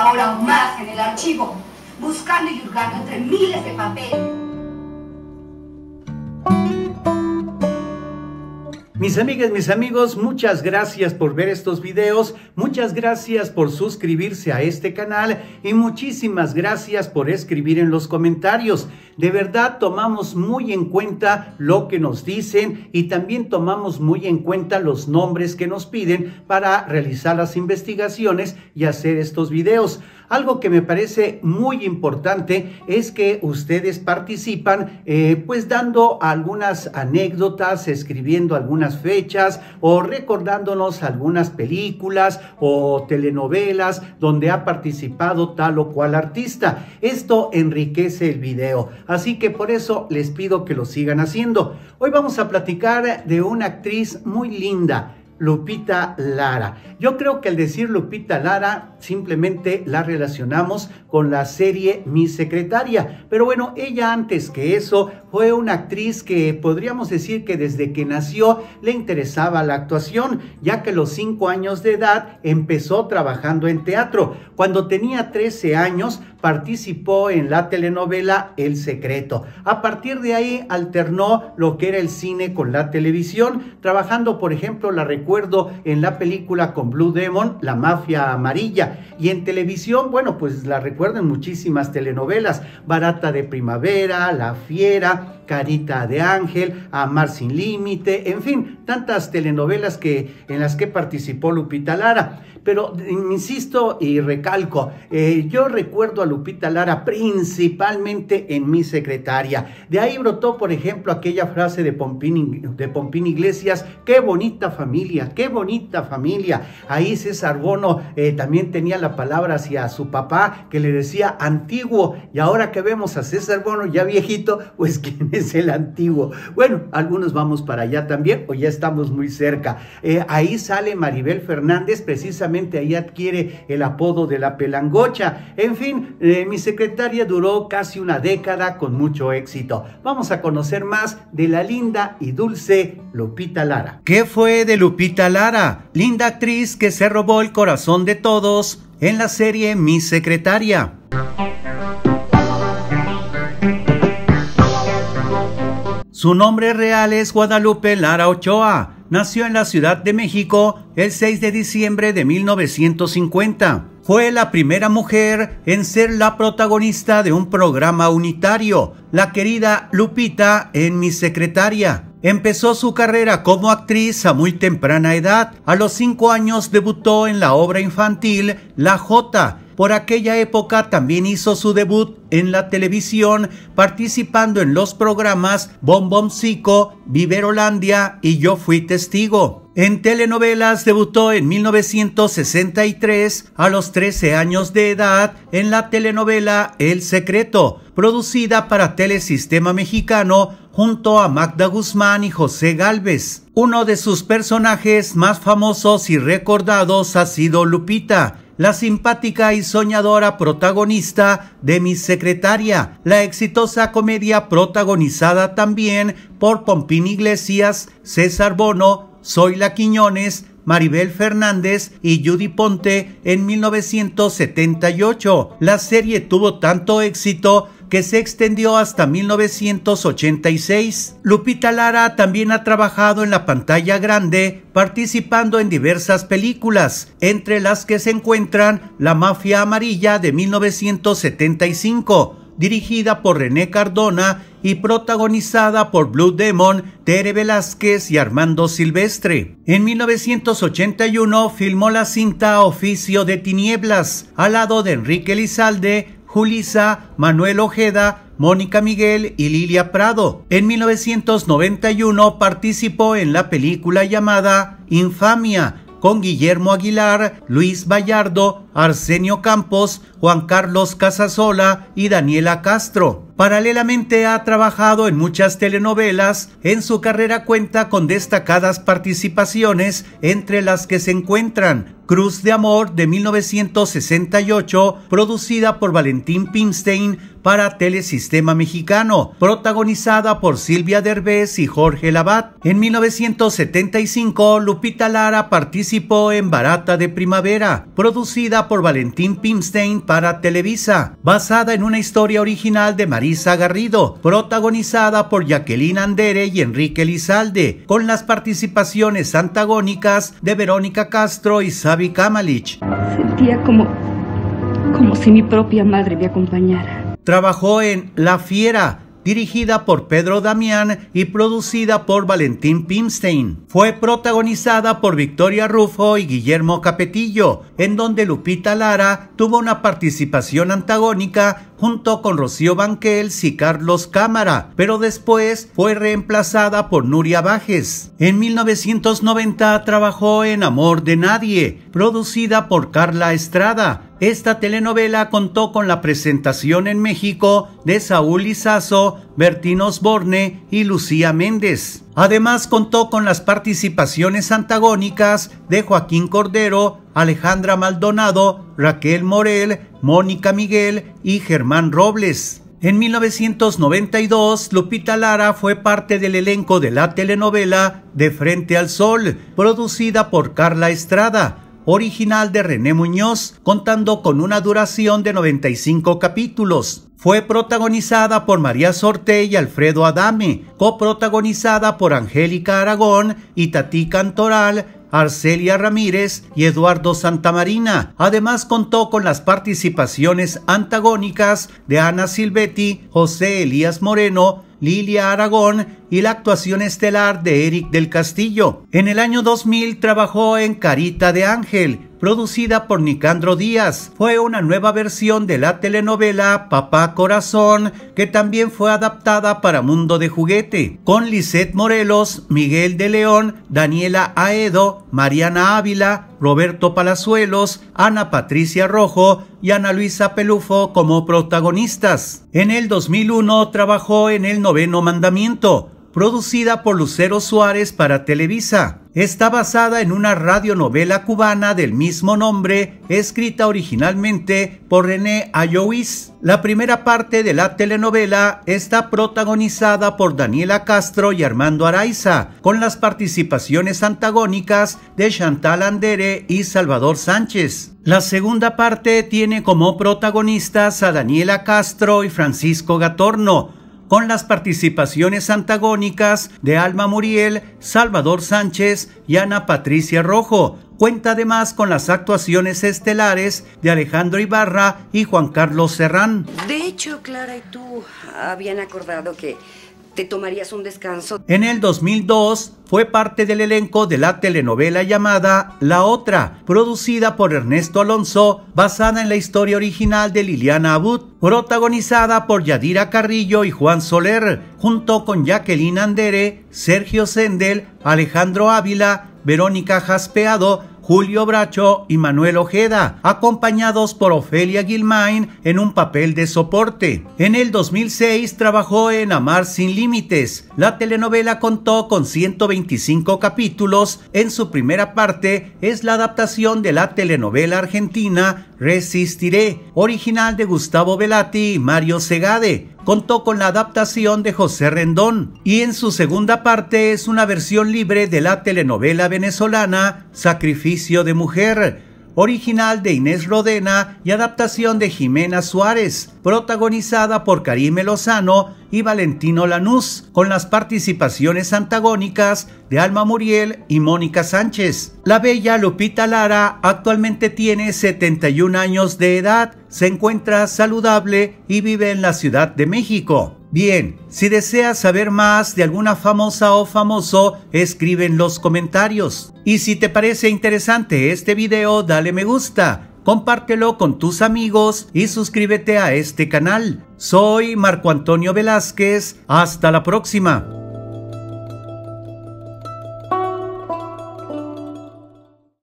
ahora más en el archivo, buscando y hurgando entre miles de papeles. Mis amigas, mis amigos, muchas gracias por ver estos videos, muchas gracias por suscribirse a este canal y muchísimas gracias por escribir en los comentarios. De verdad tomamos muy en cuenta lo que nos dicen y también tomamos muy en cuenta los nombres que nos piden para realizar las investigaciones y hacer estos videos. Algo que me parece muy importante es que ustedes participan eh, pues dando algunas anécdotas, escribiendo algunas fechas o recordándonos algunas películas o telenovelas donde ha participado tal o cual artista. Esto enriquece el video, así que por eso les pido que lo sigan haciendo. Hoy vamos a platicar de una actriz muy linda Lupita Lara. Yo creo que al decir Lupita Lara simplemente la relacionamos con la serie Mi secretaria, pero bueno, ella antes que eso fue una actriz que podríamos decir que desde que nació le interesaba la actuación, ya que a los 5 años de edad empezó trabajando en teatro. Cuando tenía 13 años participó en la telenovela El Secreto. A partir de ahí alternó lo que era el cine con la televisión, trabajando por ejemplo la recuerda en la película con Blue Demon, La Mafia Amarilla. Y en televisión, bueno, pues la recuerdo en muchísimas telenovelas, Barata de Primavera, La Fiera, Carita de Ángel, Amar sin Límite, en fin, tantas telenovelas que, en las que participó Lupita Lara. Pero insisto y recalco, eh, yo recuerdo a Lupita Lara principalmente en mi secretaria. De ahí brotó, por ejemplo, aquella frase de Pompín, de Iglesias, qué bonita familia, qué bonita familia. Ahí César Bono eh, también tenía la palabra hacia su papá que le decía antiguo. Y ahora que vemos a César Bono ya viejito, pues quién es el antiguo. Bueno, algunos vamos para allá también o ya estamos muy cerca. Eh, ahí sale Maribel Fernández precisamente ahí adquiere el apodo de la pelangocha. En fin, eh, mi secretaria duró casi una década con mucho éxito. Vamos a conocer más de la linda y dulce Lupita Lara. ¿Qué fue de Lupita Lara? Linda actriz que se robó el corazón de todos en la serie Mi secretaria. Su nombre real es Guadalupe Lara Ochoa nació en la Ciudad de México el 6 de diciembre de 1950. Fue la primera mujer en ser la protagonista de un programa unitario, la querida Lupita en Mi Secretaria. Empezó su carrera como actriz a muy temprana edad. A los 5 años debutó en la obra infantil La Jota por aquella época también hizo su debut en la televisión participando en los programas Bom Bom Zico, Viverolandia y Yo Fui Testigo. En telenovelas debutó en 1963 a los 13 años de edad en la telenovela El Secreto, producida para Telesistema Mexicano junto a Magda Guzmán y José Galvez. Uno de sus personajes más famosos y recordados ha sido Lupita, la simpática y soñadora protagonista de Mi Secretaria, la exitosa comedia protagonizada también por Pompín Iglesias, César Bono, Zoila Quiñones, Maribel Fernández y Judy Ponte en 1978. La serie tuvo tanto éxito que se extendió hasta 1986. Lupita Lara también ha trabajado en la pantalla grande, participando en diversas películas, entre las que se encuentran La Mafia Amarilla de 1975, dirigida por René Cardona y protagonizada por Blue Demon, Tere Velázquez y Armando Silvestre. En 1981 filmó la cinta Oficio de Tinieblas, al lado de Enrique Lizalde, Julisa, Manuel Ojeda, Mónica Miguel y Lilia Prado. En 1991 participó en la película llamada Infamia con Guillermo Aguilar, Luis Vallardo, Arsenio Campos, Juan Carlos Casasola y Daniela Castro. Paralelamente ha trabajado en muchas telenovelas, en su carrera cuenta con destacadas participaciones entre las que se encuentran Cruz de Amor de 1968, producida por Valentín Pinstein para Telesistema Mexicano, protagonizada por Silvia Derbez y Jorge Labat. En 1975, Lupita Lara participó en Barata de Primavera, producida por Valentín Pimstein para Televisa, basada en una historia original de Marisa Garrido, protagonizada por Jacqueline Andere y Enrique Lizalde, con las participaciones antagónicas de Verónica Castro y Sabi Kamalich. Sentía como, como si mi propia madre me acompañara. Trabajó en La Fiera, dirigida por Pedro Damián y producida por Valentín Pimstein. Fue protagonizada por Victoria Rufo y Guillermo Capetillo, en donde Lupita Lara tuvo una participación antagónica junto con Rocío Banquels y Carlos Cámara, pero después fue reemplazada por Nuria Bajes. En 1990 trabajó en Amor de Nadie, producida por Carla Estrada, esta telenovela contó con la presentación en México de Saúl Izazo, Bertín Osborne y Lucía Méndez. Además contó con las participaciones antagónicas de Joaquín Cordero, Alejandra Maldonado, Raquel Morel Mónica Miguel y Germán Robles. En 1992, Lupita Lara fue parte del elenco de la telenovela De Frente al Sol, producida por Carla Estrada, original de René Muñoz, contando con una duración de 95 capítulos. Fue protagonizada por María Sorte y Alfredo Adame, coprotagonizada por Angélica Aragón y Tati Cantoral, Arcelia Ramírez y Eduardo Santamarina. Además contó con las participaciones antagónicas de Ana Silvetti, José Elías Moreno, Lilia Aragón y la actuación estelar de Eric del Castillo. En el año 2000 trabajó en Carita de Ángel, producida por Nicandro Díaz. Fue una nueva versión de la telenovela Papá Corazón, que también fue adaptada para Mundo de Juguete, con Lisette Morelos, Miguel de León, Daniela Aedo, Mariana Ávila, Roberto Palazuelos, Ana Patricia Rojo y Ana Luisa Pelufo como protagonistas. En el 2001 trabajó en El Noveno Mandamiento, producida por Lucero Suárez para Televisa. Está basada en una radionovela cubana del mismo nombre, escrita originalmente por René Ayois. La primera parte de la telenovela está protagonizada por Daniela Castro y Armando Araiza, con las participaciones antagónicas de Chantal Andere y Salvador Sánchez. La segunda parte tiene como protagonistas a Daniela Castro y Francisco Gatorno, con las participaciones antagónicas de Alma Muriel, Salvador Sánchez y Ana Patricia Rojo. Cuenta además con las actuaciones estelares de Alejandro Ibarra y Juan Carlos Serrán. De hecho, Clara y tú habían acordado que tomarías un descanso. En el 2002 fue parte del elenco de la telenovela llamada La Otra, producida por Ernesto Alonso, basada en la historia original de Liliana Abud, protagonizada por Yadira Carrillo y Juan Soler, junto con Jacqueline Andere, Sergio Sendel, Alejandro Ávila, Verónica Jaspeado, Julio Bracho y Manuel Ojeda, acompañados por Ofelia Gilmain en un papel de soporte. En el 2006 trabajó en Amar sin Límites. La telenovela contó con 125 capítulos. En su primera parte es la adaptación de la telenovela argentina Resistiré, original de Gustavo Velati y Mario Segade contó con la adaptación de José Rendón y en su segunda parte es una versión libre de la telenovela venezolana Sacrificio de Mujer, original de Inés Rodena y adaptación de Jimena Suárez, protagonizada por Karime Lozano y Valentino Lanús, con las participaciones antagónicas de Alma Muriel y Mónica Sánchez. La bella Lupita Lara actualmente tiene 71 años de edad, se encuentra saludable y vive en la Ciudad de México. Bien, si deseas saber más de alguna famosa o famoso, escribe en los comentarios. Y si te parece interesante este video, dale me gusta compártelo con tus amigos y suscríbete a este canal. Soy Marco Antonio Velázquez, hasta la próxima.